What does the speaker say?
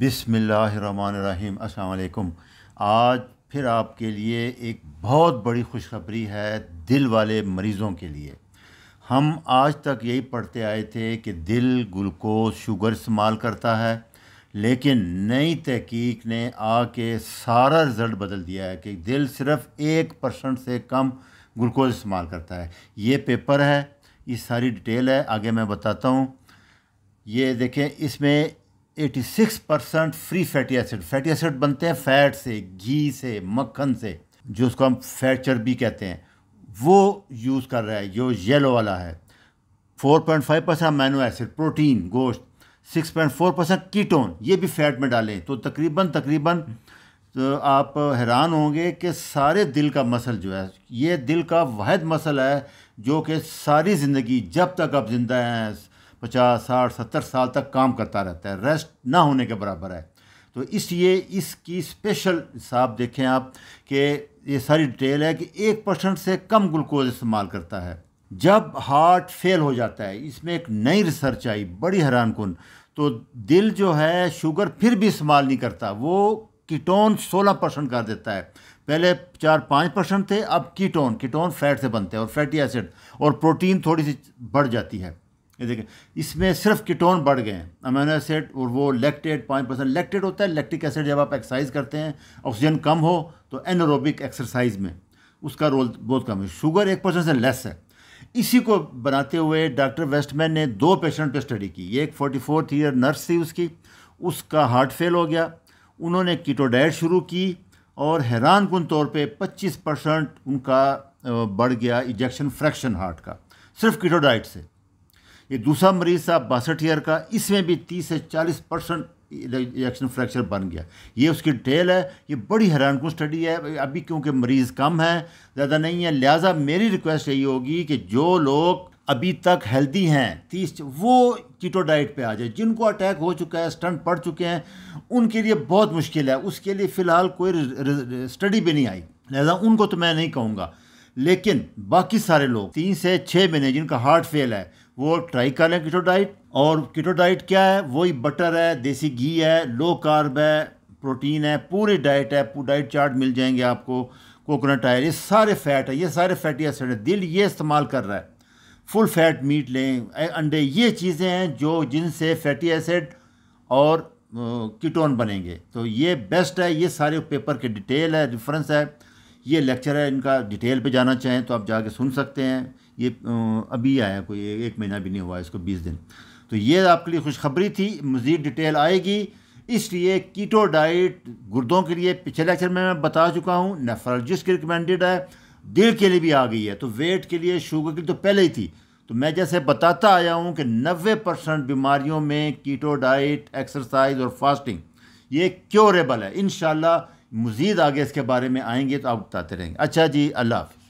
बिसमीम् अलकुम आज फिर आपके लिए एक बहुत बड़ी खुशखबरी है दिल वाले मरीज़ों के लिए हम आज तक यही पढ़ते आए थे कि दिल ग्लूकोज शुगर इस्तेमाल करता है लेकिन नई तहकीक ने आके सारा रिज़ल्ट बदल दिया है कि दिल सिर्फ एक परसेंट से कम ग्लूकोज इस्तेमाल करता है ये पेपर है ये सारी डिटेल है आगे मैं बताता हूँ ये देखें इसमें 86 percent free fatty acid fatty acid बनते हैं फैट से घी से मक्खन से जो उसको हम फैट चर्बी कहते हैं वो यूज़ कर रहा है जो येलो वाला है 4.5 परसेंट मैनो एसिड प्रोटीन गोश्त 6.4 परसेंट कीटोन ये भी फैट में डालें तो तकरीबन तकरीबन तो आप हैरान होंगे कि सारे दिल का मसल जो है ये दिल का वाद मसल है जो कि सारी ज़िंदगी जब तक आप ज़िंदा हैं पचास साठ सत्तर साल तक काम करता रहता है रेस्ट ना होने के बराबर है तो इसलिए इसकी स्पेशल हिसाब देखें आप कि ये सारी डिटेल है कि एक परसेंट से कम ग्लूकोज इस्तेमाल करता है जब हार्ट फेल हो जाता है इसमें एक नई रिसर्च आई बड़ी हैरान कन तो दिल जो है शुगर फिर भी इस्तेमाल नहीं करता वो कीटोन 16 परसेंट कर देता है पहले चार पाँच परसेंट थे अब कीटोन कीटोन फैट से बनते हैं और फैटी एसिड और प्रोटीन थोड़ी सी बढ़ जाती है ये देखें इसमें सिर्फ कीटोन बढ़ गए हैं एसिड और वो लेक्टेड पाँच परसेंट लेक्टेड होता है लेक्टिक एसिड जब आप एक्सरसाइज करते हैं ऑक्सीजन कम हो तो एनोरोबिक एक्सरसाइज में उसका रोल बहुत कम है शुगर एक परसेंट से लेस है इसी को बनाते हुए डॉक्टर वेस्टमैन ने दो पेशेंट पे स्टडी की एक फोर्टी फोर्थ ईयर नर्स थी उसकी उसका हार्ट फेल हो गया उन्होंने कीटोडाइट शुरू की और हैरान कन तौर पर पच्चीस परसेंट उनका बढ़ गया इजेक्शन फ्रैक्शन हार्ट का सिर्फ कीटोडाइट से ये दूसरा मरीज था बासठ ईयर का इसमें भी तीस से चालीस परसेंट एक्शन फ्रैक्चर बन गया ये उसकी डिटेल है ये बड़ी हैरान कन स्टडी है अभी क्योंकि मरीज़ कम है ज़्यादा नहीं है लिहाजा मेरी रिक्वेस्ट यही होगी कि जो लोग अभी तक हेल्दी हैं तीस वो कीटो डाइट पे आ जाए जिनको अटैक हो चुका है स्टंट पड़ चुके हैं उनके लिए बहुत मुश्किल है उसके लिए फ़िलहाल कोई स्टडी भी नहीं आई लिहाजा उनको तो मैं नहीं कहूँगा लेकिन बाकी सारे लोग तीन से छः महीने जिनका हार्ट फेल है वो ट्राई कर लें किटो डाइट और किटो डाइट क्या है वही बटर है देसी घी है लो कार्ब है प्रोटीन है पूरी डाइट है डाइट चार्ट मिल जाएंगे आपको कोकोनट आयल ये सारे फैट है ये सारे फैटी एसिड है दिल ये इस्तेमाल कर रहा है फुल फैट मीट लें अंडे ये चीज़ें हैं जो जिनसे फैटी एसिड और कीटोन बनेंगे तो ये बेस्ट है ये सारे पेपर के डिटेल है रेफरेंस है ये लेक्चर है इनका डिटेल पे जाना चाहें तो आप जाके सुन सकते हैं ये अभी आया कोई एक महीना भी नहीं हुआ इसको बीस दिन तो ये आपके लिए खुशखबरी थी मज़ीद डिटेल आएगी इसलिए कीटो डाइट गुर्दों के लिए पिछले लेक्चर में मैं बता चुका हूँ नेफ्रोलॉजिस्ट की रिकमेंडेड है दिल के लिए भी आ गई है तो वेट के लिए शुगर के लिए तो पहले ही थी तो मैं जैसे बताता आया हूँ कि नबे परसेंट बीमारियों में कीटो डाइट एक्सरसाइज और फास्टिंग ये क्योरेबल है इन मज़ीद आगे इसके बारे में आएंगे तो आप बताते रहेंगे अच्छा जी अल्लाह हाफि